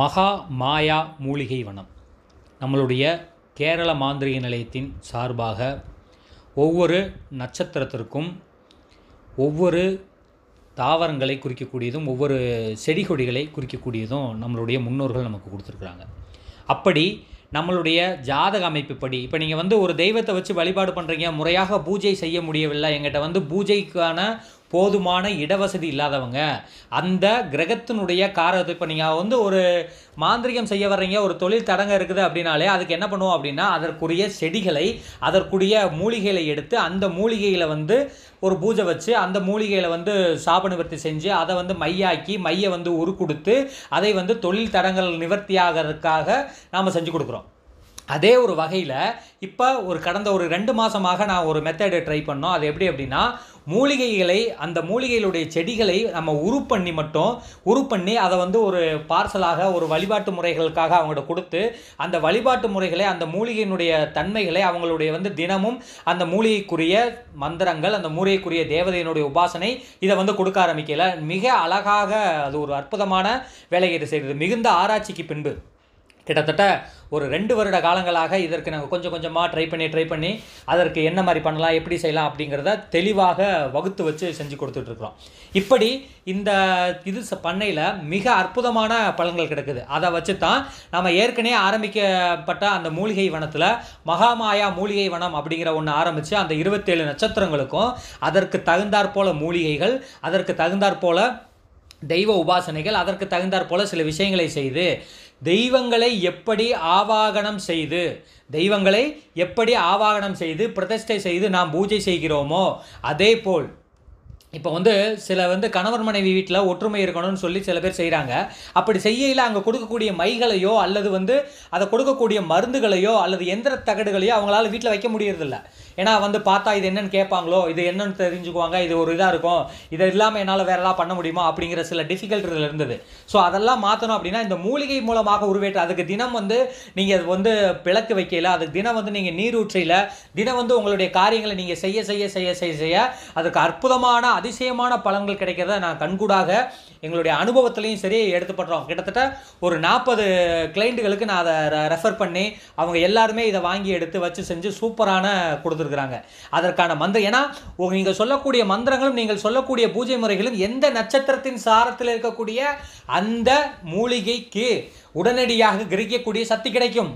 மகா மாயா மூலிகை வனம் நம்மளுடைய கேரள மாந்திரிக நிலையத்தின் சார்பாக ஒவ்வொரு நட்சத்திரத்திற்கும் ஒவ்வொரு தாவரங்களை குறிக்கக்கூடியதும் ஒவ்வொரு செடி கொடிகளை குறிக்கக்கூடியதும் நம்மளுடைய முன்னோர்கள் நமக்கு கொடுத்துருக்குறாங்க அப்படி நம்மளுடைய ஜாதக அமைப்புப்படி இப்போ நீங்கள் வந்து ஒரு தெய்வத்தை வச்சு வழிபாடு பண்ணுறீங்க முறையாக பூஜை செய்ய முடியவில்லை எங்கிட்ட வந்து பூஜைக்கான போதுமான இடவசதி இல்லாதவங்க அந்த கிரகத்தினுடைய காரத்தை இப்போ நீங்கள் வந்து ஒரு மாந்திரிகம் செய்ய வர்றீங்க ஒரு தொழில் தடங்க இருக்குது அப்படின்னாலே அதுக்கு என்ன பண்ணுவோம் அப்படின்னா அதற்குரிய செடிகளை அதற்குரிய மூலிகைகளை எடுத்து அந்த மூலிகையில் வந்து ஒரு பூஜை வச்சு அந்த மூலிகையில் வந்து சாப்பு நிவர்த்தி செஞ்சு அதை வந்து மையாக்கி மையை வந்து உருக்கொடுத்து அதை வந்து தொழில் தடங்கள் நிவர்த்தியாகிறதுக்காக நாம் செஞ்சு கொடுக்குறோம் அதே ஒரு வகையில் இப்போ ஒரு கடந்த ஒரு ரெண்டு மாதமாக நான் ஒரு மெத்தடை ட்ரை பண்ணோம் அது எப்படி அப்படின்னா மூலிகைகளை அந்த மூலிகைகளுடைய செடிகளை நம்ம உரு பண்ணி மட்டும் உரு பண்ணி அதை வந்து ஒரு பார்சலாக ஒரு வழிபாட்டு முறைகளுக்காக அவங்கள்ட்ட கொடுத்து அந்த வழிபாட்டு முறைகளை அந்த மூலிகையினுடைய தன்மைகளை அவங்களுடைய வந்து தினமும் அந்த மூலிகைக்குரிய மந்திரங்கள் அந்த மூலிகைக்குரிய தேவதையினுடைய உபாசனை இதை வந்து கொடுக்க ஆரம்பிக்கல மிக அழகாக அது ஒரு அற்புதமான வேலைகளை செய்கிறது மிகுந்த ஆராய்ச்சிக்கு பின்பு கிட்டத்தட்ட ஒரு ரெண்டு வருட காலங்களாக இதற்கு நாங்கள் கொஞ்சம் கொஞ்சமாக ட்ரை பண்ணி ட்ரை பண்ணி அதற்கு என்ன மாதிரி பண்ணலாம் எப்படி செய்யலாம் அப்படிங்கிறத தெளிவாக வகுத்து வச்சு செஞ்சு கொடுத்துட்ருக்குறோம் இப்படி இந்த இது பண்ணையில் மிக அற்புதமான பழங்கள் கிடக்குது அதை வச்சு தான் நம்ம ஏற்கனவே ஆரம்பிக்கப்பட்ட அந்த மூலிகை வனத்தில் மகாமாயா மூலிகை வனம் அப்படிங்கிற ஒன்று ஆரம்பித்து அந்த இருபத்தேழு நட்சத்திரங்களுக்கும் அதற்கு போல மூலிகைகள் அதற்கு தகுந்தாற்போல் தெய்வ உபாசனைகள் அதற்கு தகுந்தாற் போல சில விஷயங்களை செய்து தெய்வங்களை எப்படி ஆவாகனம் செய்து தெய்வங்களை எப்படி ஆவாகனம் செய்து பிரதிஷ்டை செய்து நாம் பூஜை செய்கிறோமோ அதே போல் இப்போ வந்து சில வந்து கணவர் மனைவி வீட்டில் ஒற்றுமை இருக்கணும்னு சொல்லி சில பேர் செய்கிறாங்க அப்படி செய்யல அங்கே கொடுக்கக்கூடிய மைகளையோ அல்லது வந்து அதை கொடுக்கக்கூடிய மருந்துகளையோ அல்லது எந்திர தகடுகளையோ அவங்களால வீட்டில் வைக்க முடியறதில்ல ஏன்னா வந்து பார்த்தா இது என்னன்னு கேட்பாங்களோ இது என்னன்னு தெரிஞ்சுக்குவாங்க இது ஒரு இதாக இருக்கும் இதை இல்லாமல் என்னால் வேற எல்லாம் பண்ண முடியுமா அப்படிங்கிற சில டிஃபிகல்ட்டில் இருந்தது ஸோ அதெல்லாம் மாற்றணும் அப்படின்னா இந்த மூலிகை மூலமாக உருவேற்ற அதுக்கு தினம் வந்து நீங்கள் அது வந்து பிளக்கு வைக்கல அதுக்கு தினம் வந்து நீங்கள் நீர் ஊற்றையில் தினம் வந்து உங்களுடைய காரியங்களை நீங்கள் செய்ய செய்ய செய்ய செய்ய செய்ய அதுக்கு அற்புதமான அதிசயமான பலன்கள் கிடைக்கிறத நான் கண்கூடாக எங்களுடைய அனுபவத்திலையும் சரி எடுத்துப்படுறோம் கிட்டத்தட்ட ஒரு நாற்பது கிளைண்ட்டுகளுக்கு நான் அதை ரெஃபர் பண்ணி அவங்க எல்லாருமே இதை வாங்கி எடுத்து வச்சு செஞ்சு சூப்பரான கொடுத்துருக்குறாங்க அதற்கான மந்திரம் ஏன்னா நீங்கள் சொல்லக்கூடிய மந்திரங்களும் நீங்கள் சொல்லக்கூடிய பூஜை முறைகளும் எந்த நட்சத்திரத்தின் சாரத்தில் இருக்கக்கூடிய அந்த மூலிகைக்கு உடனடியாக கிரகிக்கக்கூடிய சக்தி கிடைக்கும்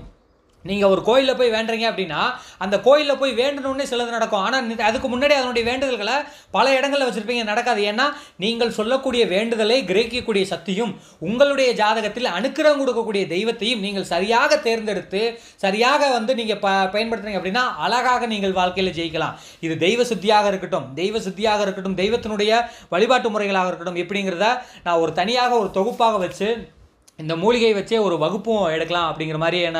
நீங்கள் ஒரு கோயிலில் போய் வேண்டுறீங்க அப்படின்னா அந்த கோயிலில் போய் வேண்டணுன்னே சிலது நடக்கும் ஆனால் அதுக்கு முன்னாடி அதனுடைய வேண்டுதல்களை பல இடங்களில் வச்சுருப்பீங்க நடக்காது ஏன்னா நீங்கள் சொல்லக்கூடிய வேண்டுதலை கிரகிக்கக்கூடிய சக்தியும் உங்களுடைய ஜாதகத்தில் அனுக்கிரம் கொடுக்கக்கூடிய தெய்வத்தையும் நீங்கள் சரியாக தேர்ந்தெடுத்து சரியாக வந்து நீங்கள் ப பயன்படுத்துறீங்க அப்படின்னா அழகாக நீங்கள் வாழ்க்கையில் ஜெயிக்கலாம் இது தெய்வ சித்தியாக இருக்கட்டும் தெய்வ சித்தியாக இருக்கட்டும் தெய்வத்தினுடைய வழிபாட்டு முறைகளாக இருக்கட்டும் எப்படிங்கிறத நான் ஒரு தனியாக ஒரு தொகுப்பாக வச்சு இந்த மூலிகையை வச்சே ஒரு வகுப்பும் எடுக்கலாம் அப்படிங்கிற மாதிரியான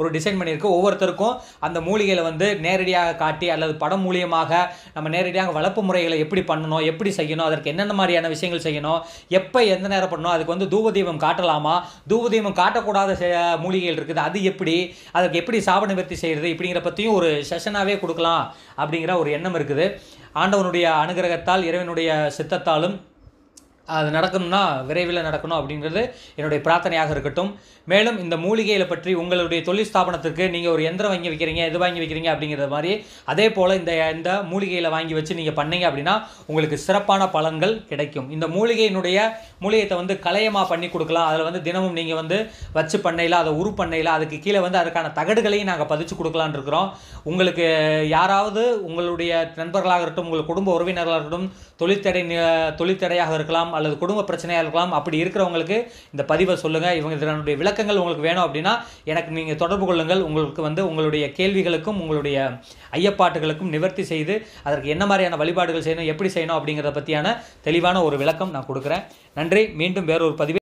ஒரு டிசைன் பண்ணியிருக்கு ஒவ்வொருத்தருக்கும் அந்த மூலிகையில் வந்து நேரடியாக காட்டி அல்லது படம் மூலியமாக நம்ம நேரடியாக வளர்ப்பு முறைகளை எப்படி பண்ணணும் எப்படி செய்யணும் அதற்கு என்னென்ன மாதிரியான விஷயங்கள் செய்யணும் எப்போ எந்த நேரம் பண்ணணும் அதுக்கு வந்து தூபதீபம் காட்டலாமா தூபதீபம் காட்டக்கூடாத மூலிகைகள் இருக்குது அது எப்படி அதற்கு எப்படி சாப நிவர்த்தி செய்கிறது இப்படிங்கிற பற்றியும் ஒரு செஷனாகவே கொடுக்கலாம் அப்படிங்கிற ஒரு எண்ணம் இருக்குது ஆண்டவனுடைய அனுகிரகத்தால் இறைவனுடைய சித்தத்தாலும் அது நடக்கணும்னா விரைவில் நடக்கணும் அப்படிங்கிறது என்னுடைய பிரார்த்தனையாக இருக்கட்டும் மேலும் இந்த மூலிகையில் பற்றி உங்களுடைய தொழில் ஸ்தாபனத்திற்கு நீங்கள் ஒரு எந்திரம் வாங்கி வைக்கிறீங்க எது வாங்கி வைக்கிறீங்க அப்படிங்கிற மாதிரி அதே போல் இந்த இந்த மூலிகையில் வாங்கி வச்சு நீங்கள் பண்ணீங்க அப்படின்னா உங்களுக்கு சிறப்பான பலன்கள் கிடைக்கும் இந்த மூலிகையினுடைய மூலிகையத்தை வந்து கலையமாக பண்ணி கொடுக்கலாம் அதில் வந்து தினமும் நீங்கள் வந்து வச்சு பண்ணையில் அதை உரு பண்ணையில் அதுக்கு கீழே வந்து அதுக்கான தகடுகளையும் நாங்கள் பதிச்சு கொடுக்கலான்னு இருக்கிறோம் உங்களுக்கு யாராவது உங்களுடைய நண்பர்களாக இருக்கட்டும் உங்கள் குடும்ப உறவினர்களாக இருக்கட்டும் தொழிற்தடை தொழிற்தடையாக இருக்கலாம் அல்லது குடும்ப பிரச்சனையாக இருக்கலாம் அப்படி இருக்கிறவங்களுக்கு இந்த பதிவை சொல்லுங்கள் இவங்க இதனுடைய விளக்கங்கள் உங்களுக்கு வேணும் அப்படின்னா எனக்கு நீங்கள் தொடர்பு கொள்ளுங்கள் உங்களுக்கு வந்து உங்களுடைய கேள்விகளுக்கும் உங்களுடைய ஐயப்பாட்டுகளுக்கும் நிவர்த்தி செய்து அதற்கு என்ன மாதிரியான வழிபாடுகள் செய்யணும் எப்படி செய்யணும் அப்படிங்கிறத பற்றியான தெளிவான ஒரு விளக்கம் நான் கொடுக்குறேன் நன்றி மீண்டும் வேறொரு பதிவு